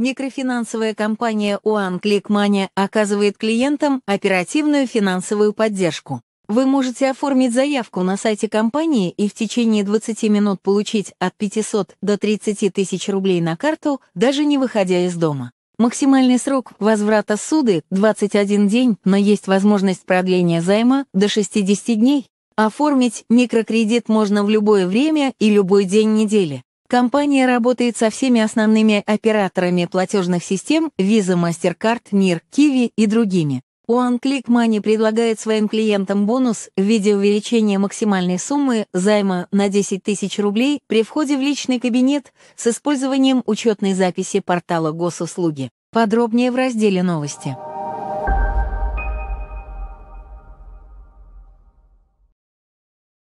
Микрофинансовая компания One Click оказывает клиентам оперативную финансовую поддержку. Вы можете оформить заявку на сайте компании и в течение 20 минут получить от 500 до 30 тысяч рублей на карту, даже не выходя из дома. Максимальный срок возврата суды – 21 день, но есть возможность продления займа до 60 дней. Оформить микрокредит можно в любое время и любой день недели. Компания работает со всеми основными операторами платежных систем Visa, MasterCard, NIR, Kiwi и другими. OneClick Money предлагает своим клиентам бонус в виде увеличения максимальной суммы займа на 10 тысяч рублей при входе в личный кабинет с использованием учетной записи портала госуслуги. Подробнее в разделе «Новости».